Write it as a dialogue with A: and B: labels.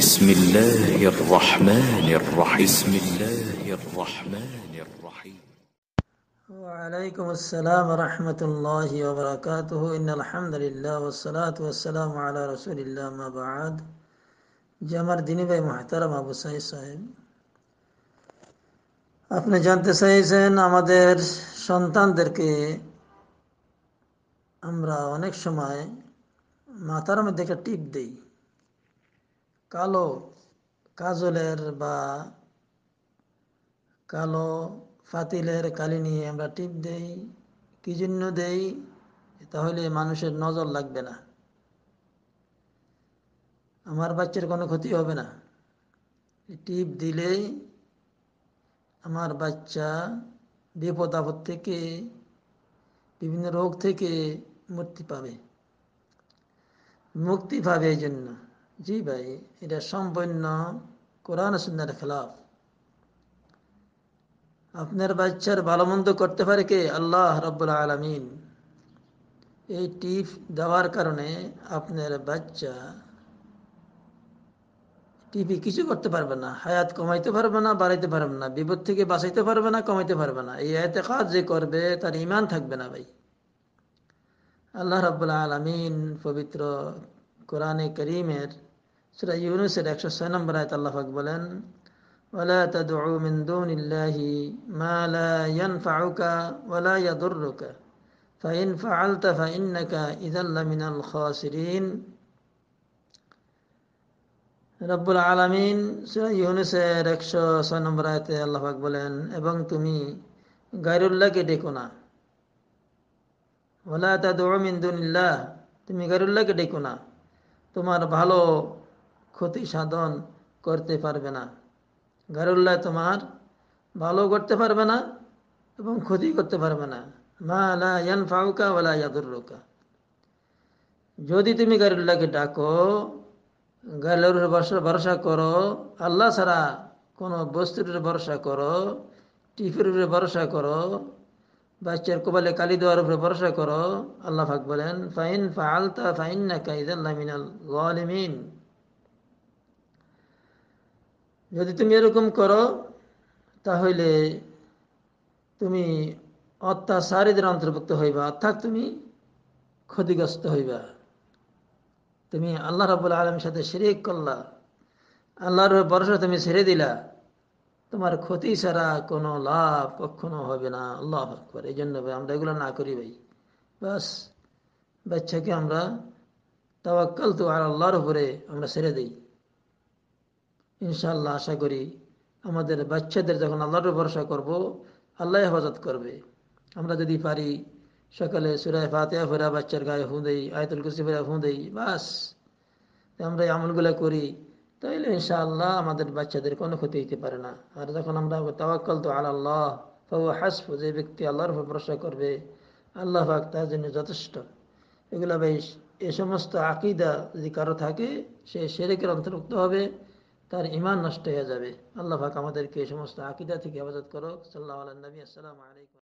A: بسم الله الرحمن الرحيم بسم الله الرحمن الرحيم وعليكم السلام ورحمة الله وبركاته إن الحمد لله والصلاة والسلام على رسول الله ما بعد جمر ديني بي محترم আবু সাইদ সাহেব আপনি জানতে চাইছেন আমাদের সন্তানদেরকে আমরা অনেক সময় মাথার মধ্যে একটা টিপ দিই কালো কাজলের বা কালো ফাতিলের কালি নিয়ে আমরা টিপ দেই কি জন্য দেই তাহলে মানুষের নজর লাগবে না আমার বাচ্চার কোনো ক্ষতি হবে না টিপ দিলেই আমার বাচ্চা বিপদ আপদ থেকে বিভিন্ন রোগ থেকে মুক্তি পাবে মুক্তি পাবে এই জন্য জি ভাই এটা সম্পূর্ণ কোরআন সুন্দর খেলাফ আপনার বাচ্চার ভালো মন্দ করতে পারে কে আল্লাহ রব্বুল আলমিন এই টিপ দেওয়ার কারণে আপনার বাচ্চা টিপি কিছু করতে পারবে না হায়াত কমাইতে পারবে না বাড়াইতে পারবে না বিপদ থেকে বাঁচাইতে পারবে না কমাইতে পারবে না এই আয়তে কাজ যে করবে তার ইমান থাকবে না ভাই আল্লাহ রাবুল্লাহ আলমিন পবিত্র কোরআনে করিমের سورة يونس الأكشو سنم برأيت الله فقبلا ولا تدعو من دون الله ما لا ينفعك ولا يضرك فإن فعلت فإنك إذا لمن الخاسرين رب العالمين سورة يونس الأكشو سنم برأيت الله فقبلا ابن تمي غير الله كدكنا ولا تدعو من دون الله تمي غير الله كدكنا তোমার ভালো ক্ষতি সাধন করতে পারবে না গারুল্লাহ তোমার ভালো করতে পারবে না এবং ক্ষতি করতে পারবে না মা আলা ইয়ান ফাউকা ওলা ইয়াদুর্রুকা যদি তুমি গারুল্লাহকে ডাকো গারুর ভরসা করো আল্লাহ ছাড়া কোনো বস্তুর ভরসা করো টিফের উপরে ভরসা করো বাচ্চার কপালে কালি দেওয়ার উপরে ভরসা করো আল্লাহ ফাক বলেন ফাইন ফালতা ফাইন না কাইদাল্লামিন যদি তুমি এরকম করো তাহলে তুমি অত্যাচারীদের অন্তর্ভুক্ত হইবা অর্থাৎ তুমি ক্ষতিগ্রস্ত হইবা তুমি আল্লাহ রাবুল আলমের সাথে শিরিক করলা আল্লাহর ভরসা তুমি ছেড়ে দিলা তোমার ক্ষতি ছাড়া কোনো লাভ কখনো হবে না আল্লাহ করে এই জন্য ভাই আমরা এগুলো না করি ভাই বাস বাচ্চাকে আমরা তাওয়াক্কাল তো আর আল্লাহর উপরে আমরা ছেড়ে দিই ইনশাল্লাহ আশা করি আমাদের বাচ্চাদের যখন আল্লাহর ভরসা করব আল্লাহ হেফাজত করবে আমরা যদি পারি সকালে সুরায় ফাতেহা ফেরা বাচ্চার গায়ে হুঁ দেই আয়তুল কুসি ফেরা হুঁ দেই বাস আমরা এই আমলগুলো করি তাইলে ইনশাআল্লাহ আমাদের বাচ্চাদের কোনো ক্ষতি হইতে পারে না আর যখন আমরা তাওয়াক্কাল তো আল আল্লাহ ফাউ হাসফ যে ব্যক্তি আল্লাহর উপর ভরসা করবে আল্লাহ পাক তার জন্য যথেষ্ট এগুলো ভাই এ সমস্ত আকিদা যদি কারো থাকে সে সেরেকের অন্তর্ভুক্ত হবে তার ইমান নষ্ট হয়ে যাবে আল্লাহ পাক আমাদেরকে এই সমস্ত আকিদা থেকে হেফাজত করো সাল্লাহ আল্লাহ নবী আসসালাম আলাইকুম